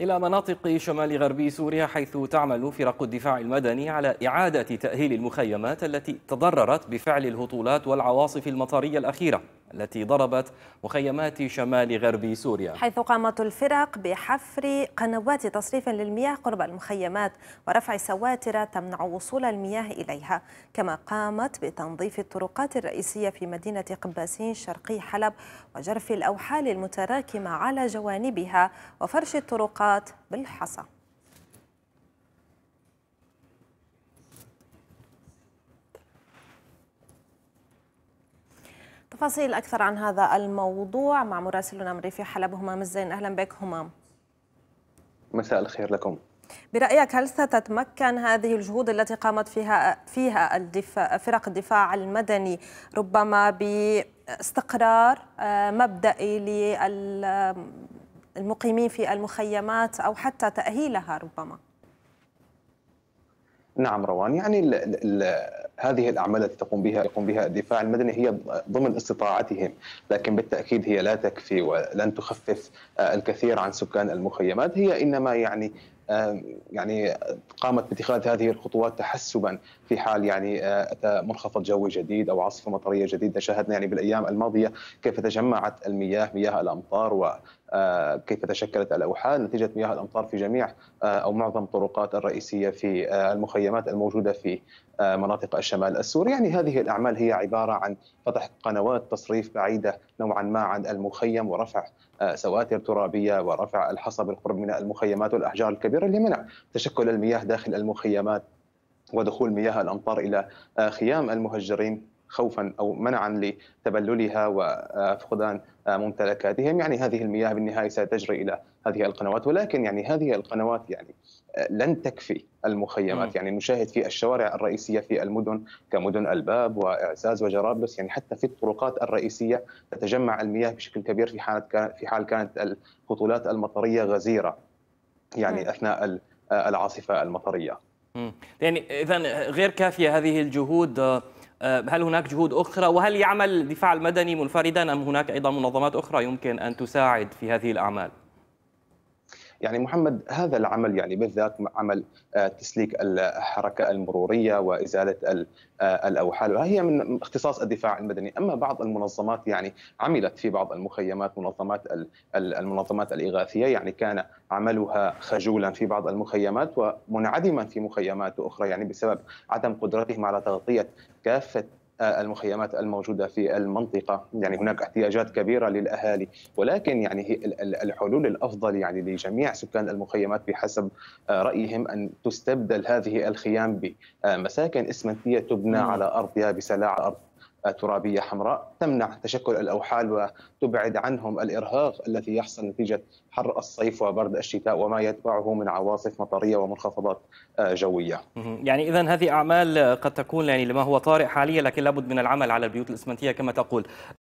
إلى مناطق شمال غربي سوريا حيث تعمل فرق الدفاع المدني على إعادة تأهيل المخيمات التي تضررت بفعل الهطولات والعواصف المطرية الأخيرة التي ضربت مخيمات شمال غرب سوريا حيث قامت الفرق بحفر قنوات تصريف للمياه قرب المخيمات ورفع سواتر تمنع وصول المياه إليها كما قامت بتنظيف الطرقات الرئيسية في مدينة قباسين شرقي حلب وجرف الأوحال المتراكمة على جوانبها وفرش الطرقات بالحصى تفاصيل أكثر عن هذا الموضوع مع مراسلنا من ريف حلب همام الزين أهلا بك همام مساء الخير لكم برأيك هل ستتمكن هذه الجهود التي قامت فيها فيها الدفاع فرق الدفاع المدني ربما باستقرار آه، مبدئي للمقيمين في المخيمات أو حتى تأهيلها ربما؟ نعم روان يعني هذه الاعمال التي تقوم بها يقوم بها الدفاع المدني هي ضمن استطاعتهم، لكن بالتاكيد هي لا تكفي ولن تخفف آه، الكثير عن سكان المخيمات، هي انما يعني يعني قامت باتخاذ هذه الخطوات تحسبا في حال يعني اتى آه، منخفض جوي جديد او عاصفه مطريه جديده شاهدنا يعني بالايام الماضيه كيف تجمعت المياه مياه الامطار آه، كيف تشكلت الاوحال نتيجه مياه الامطار في جميع آه، او معظم الطرقات الرئيسيه في آه، المخيمات الموجوده في مناطق الشمال السوري، يعني هذه الاعمال هي عباره عن فتح قنوات تصريف بعيده نوعا ما عن المخيم ورفع سواتر ترابيه ورفع الحصى بالقرب من المخيمات والاحجار الكبيره لمنع تشكل المياه داخل المخيمات ودخول مياه الامطار الى خيام المهجرين خوفا او منعا لتبللها وفقدان ممتلكاتهم يعني هذه المياه بالنهايه ستجري الى هذه القنوات ولكن يعني هذه القنوات يعني لن تكفي المخيمات يعني نشاهد في الشوارع الرئيسيه في المدن كمدن الباب واعزاز وجرابلس يعني حتى في الطرقات الرئيسيه تتجمع المياه بشكل كبير في حاله في حال كانت الهطولات المطريه غزيره يعني اثناء العاصفه المطريه يعني اذا غير كافيه هذه الجهود آه، آه، هل هناك جهود أخرى وهل يعمل الدفاع المدني منفردا أم هناك أيضا منظمات أخرى يمكن أن تساعد في هذه الأعمال؟ يعني محمد هذا العمل يعني بالذات عمل آه، تسليك الحركه المروريه وازاله آه، الاوحال وهي من اختصاص الدفاع المدني اما بعض المنظمات يعني عملت في بعض المخيمات منظمات المنظمات الاغاثيه يعني كان عملها خجولا في بعض المخيمات ومنعدما في مخيمات اخرى يعني بسبب عدم قدرتهم على تغطيه كافه المخيمات الموجوده في المنطقه يعني هناك احتياجات كبيره للاهالي ولكن يعني الحلول الافضل يعني لجميع سكان المخيمات بحسب آه، رايهم ان تستبدل هذه الخيام بمساكن اسمنتيه تبنى نعم. على ارضها بسلاح ارض ترابيه حمراء تمنع تشكل الاوحال وتبعد عنهم الارهاق الذي يحصل نتيجه حر الصيف وبرد الشتاء وما يتبعه من عواصف مطريه ومنخفضات آه، جويه. يعني اذا هذه اعمال آه، قد تكون يعني لما هو طارئ حاليا لكن لابد من العمل على البيوت الاسمنتيه كما تقول.